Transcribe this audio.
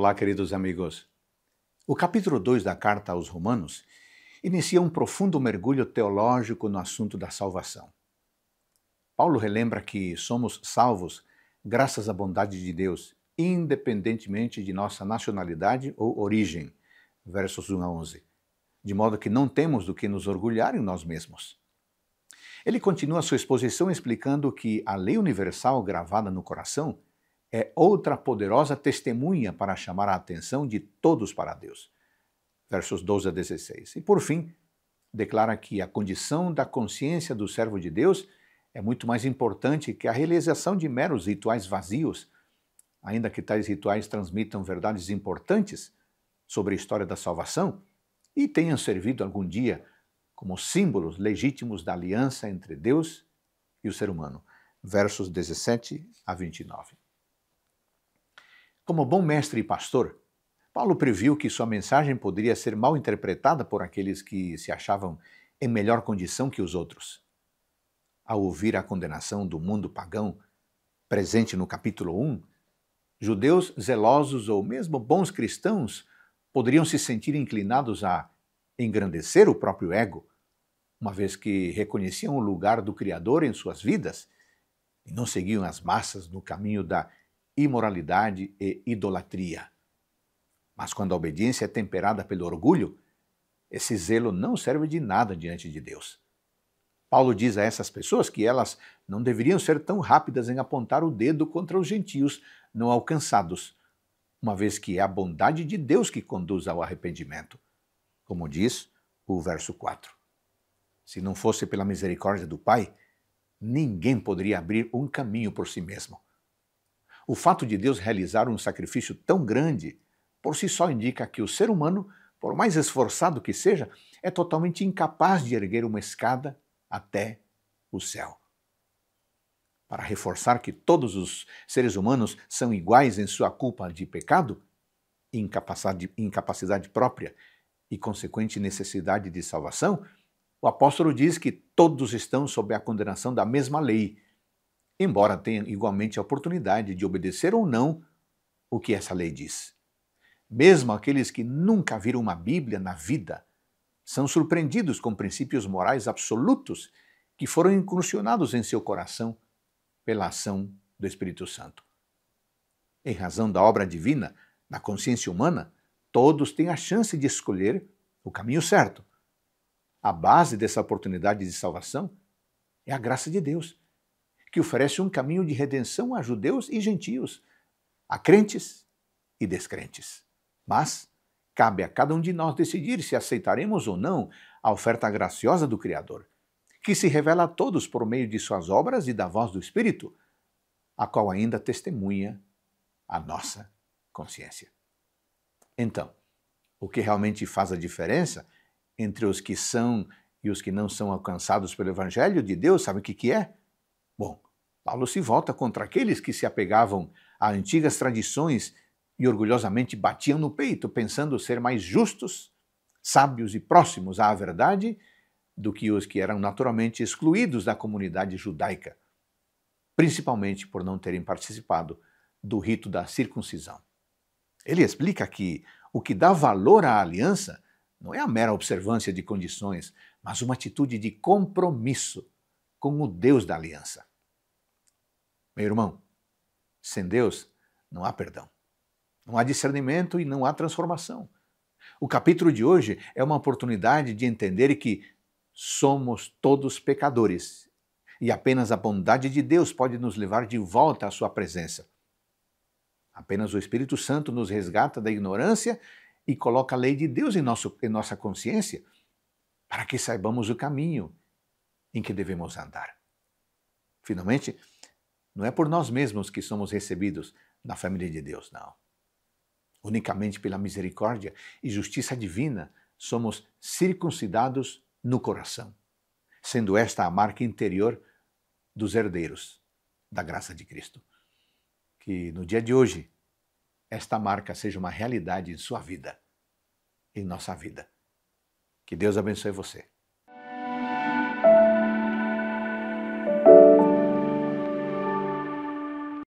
Olá, queridos amigos. O capítulo 2 da carta aos Romanos inicia um profundo mergulho teológico no assunto da salvação. Paulo relembra que somos salvos graças à bondade de Deus, independentemente de nossa nacionalidade ou origem. Versos 1 a 11. De modo que não temos do que nos orgulhar em nós mesmos. Ele continua sua exposição explicando que a lei universal gravada no coração é outra poderosa testemunha para chamar a atenção de todos para Deus. Versos 12 a 16. E por fim, declara que a condição da consciência do servo de Deus é muito mais importante que a realização de meros rituais vazios, ainda que tais rituais transmitam verdades importantes sobre a história da salvação e tenham servido algum dia como símbolos legítimos da aliança entre Deus e o ser humano. Versos 17 a 29. Como bom mestre e pastor, Paulo previu que sua mensagem poderia ser mal interpretada por aqueles que se achavam em melhor condição que os outros. Ao ouvir a condenação do mundo pagão, presente no capítulo 1, judeus zelosos ou mesmo bons cristãos poderiam se sentir inclinados a engrandecer o próprio ego, uma vez que reconheciam o lugar do Criador em suas vidas e não seguiam as massas no caminho da imoralidade e idolatria. Mas quando a obediência é temperada pelo orgulho, esse zelo não serve de nada diante de Deus. Paulo diz a essas pessoas que elas não deveriam ser tão rápidas em apontar o dedo contra os gentios não alcançados, uma vez que é a bondade de Deus que conduz ao arrependimento, como diz o verso 4. Se não fosse pela misericórdia do Pai, ninguém poderia abrir um caminho por si mesmo. O fato de Deus realizar um sacrifício tão grande por si só indica que o ser humano, por mais esforçado que seja, é totalmente incapaz de erguer uma escada até o céu. Para reforçar que todos os seres humanos são iguais em sua culpa de pecado, incapacidade, própria e consequente necessidade de salvação, o apóstolo diz que todos estão sob a condenação da mesma lei, embora tenha igualmente a oportunidade de obedecer ou não o que essa lei diz. Mesmo aqueles que nunca viram uma Bíblia na vida são surpreendidos com princípios morais absolutos que foram incursionados em seu coração pela ação do Espírito Santo. Em razão da obra divina, na consciência humana, todos têm a chance de escolher o caminho certo. A base dessa oportunidade de salvação é a graça de Deus que oferece um caminho de redenção a judeus e gentios, a crentes e descrentes. Mas cabe a cada um de nós decidir se aceitaremos ou não a oferta graciosa do Criador, que se revela a todos por meio de suas obras e da voz do Espírito, a qual ainda testemunha a nossa consciência. Então, o que realmente faz a diferença entre os que são e os que não são alcançados pelo Evangelho de Deus, sabe o que, que é? Bom, Paulo se volta contra aqueles que se apegavam a antigas tradições e orgulhosamente batiam no peito, pensando ser mais justos, sábios e próximos à verdade do que os que eram naturalmente excluídos da comunidade judaica, principalmente por não terem participado do rito da circuncisão. Ele explica que o que dá valor à aliança não é a mera observância de condições, mas uma atitude de compromisso com o Deus da aliança. Meu irmão, sem Deus não há perdão. Não há discernimento e não há transformação. O capítulo de hoje é uma oportunidade de entender que somos todos pecadores e apenas a bondade de Deus pode nos levar de volta à sua presença. Apenas o Espírito Santo nos resgata da ignorância e coloca a lei de Deus em, nosso, em nossa consciência para que saibamos o caminho em que devemos andar. Finalmente, não é por nós mesmos que somos recebidos na família de Deus, não. Unicamente pela misericórdia e justiça divina somos circuncidados no coração, sendo esta a marca interior dos herdeiros da graça de Cristo. Que no dia de hoje esta marca seja uma realidade em sua vida, em nossa vida. Que Deus abençoe você.